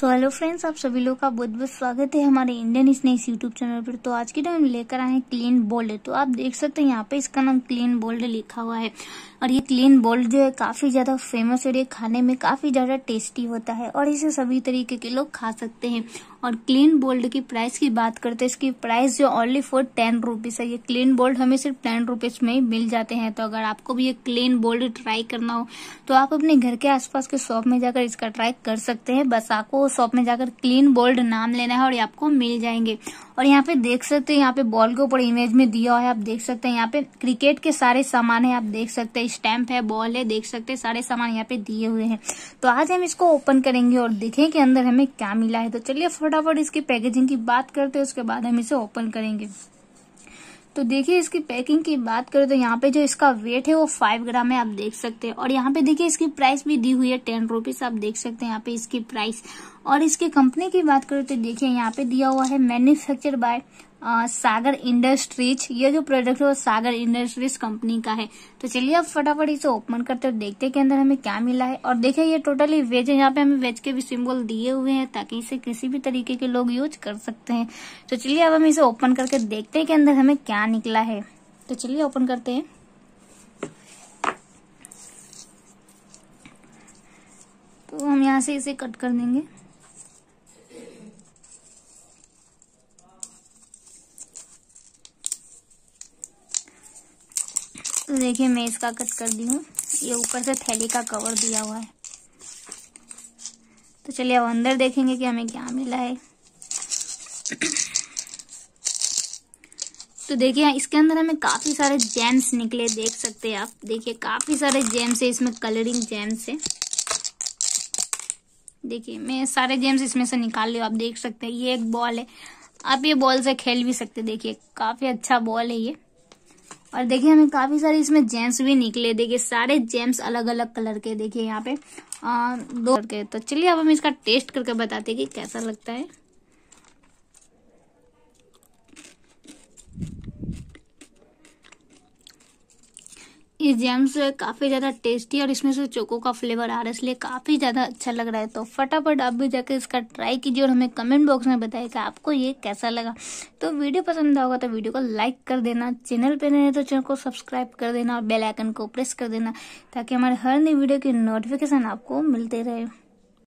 so hello friends आप सभी लोग का बहुत बहुत स्वागत है हमारे इंडियन स्नैक्स यूट्यूब चैनल पर तो आज के टाइम तो लेकर आए हैं क्लीन बोल्ड तो आप देख सकते हैं यहाँ पे इसका नाम क्लीन बोल्ड लिखा हुआ है और ये क्लीन बोल्ड जो है काफ़ी ज़्यादा फेमस और ये खाने में काफ़ी ज़्यादा टेस्टी होता है और इसे सभी तरीके के लोग खा सकते हैं और क्लीन बोल्ड की प्राइस की बात करते हैं इसकी प्राइस जो ओनली फॉर टेन रुपीज़ है ये क्लीन बोल्ड हमें सिर्फ टेन रुपीज़ में ही मिल जाते हैं तो अगर आपको भी ये क्लीन बोल्ड ट्राई करना हो तो आप अपने घर के आसपास के शॉप में जाकर इसका ट्राई कर सकते हैं बस आपको शॉप में जाकर क्लीन बोल्ड नाम लेना है और ये आपको मिल जाएंगे और यहाँ पे देख सकते हैं यहाँ पे बॉल के ऊपर इमेज में दिया हुआ है आप देख सकते हैं यहाँ पे क्रिकेट के सारे सामान है आप देख सकते हैं स्टैम्प है बॉल है देख सकते हैं सारे सामान यहाँ पे दिए हुए हैं तो आज हम इसको ओपन करेंगे और देखें कि अंदर हमें क्या मिला है तो चलिए फटाफट इसकी पैकेजिंग की बात करते हैं उसके बाद हम इसे ओपन करेंगे तो देखिए इसकी पैकिंग की बात करें तो यहाँ पे जो इसका वेट है वो फाइव ग्राम है आप देख सकते हैं और यहाँ पे देखिए इसकी प्राइस भी दी हुई है टेन रुपीज आप देख सकते हैं यहाँ पे इसकी प्राइस और इसकी कंपनी की बात करें तो देखिए यहाँ पे दिया हुआ है मैन्युफैक्चर बाय आ, सागर इंडस्ट्रीज ये जो प्रोडक्ट है वो सागर इंडस्ट्रीज कंपनी का है तो चलिए अब फटाफट इसे ओपन करते हैं देखते हैं कि अंदर हमें क्या मिला है और देखिए ये टोटली वेज है यहाँ पे हमें वेज के भी सिंबल दिए हुए हैं ताकि इसे किसी भी तरीके के लोग यूज कर सकते हैं तो चलिए अब हम इसे ओपन करके देखते हैं कि अंदर हमें क्या निकला है तो चलिए ओपन करते हैं तो हम यहाँ से इसे कट कर देंगे देखिए मैं इसका कट कर दी हूँ ये ऊपर से थैली का कवर दिया हुआ है तो चलिए अब अंदर देखेंगे कि हमें क्या मिला है तो देखिए इसके अंदर हमें काफ़ी सारे जेम्स निकले देख सकते हैं आप देखिए काफ़ी सारे जेम्स है इसमें कलरिंग जेम्स है देखिए मैं सारे जेम्स इसमें से निकाल लियो आप देख सकते हैं ये एक बॉल है आप ये बॉल से खेल भी सकते देखिए काफ़ी अच्छा बॉल है ये और देखिए हमें काफी सारे इसमें जेम्स भी निकले देखिए सारे जेम्स अलग अलग कलर के देखिए यहाँ पे आ, दो के तो चलिए अब हम इसका टेस्ट करके बताते हैं कि कैसा लगता है ये जैम्स जो है काफ़ी ज़्यादा टेस्टी और इसमें से चोको का फ्लेवर आ रहा है इसलिए काफ़ी ज़्यादा अच्छा लग रहा है तो फटाफट आप भी जाकर इसका ट्राई कीजिए और हमें कमेंट बॉक्स में कि आपको ये कैसा लगा तो वीडियो पसंद आओगा तो वीडियो को लाइक कर देना चैनल पर नहीं तो चैनल को सब्सक्राइब कर देना और बेलाइकन को प्रेस कर देना ताकि हमारे हर नई वीडियो की नोटिफिकेशन आपको मिलते रहे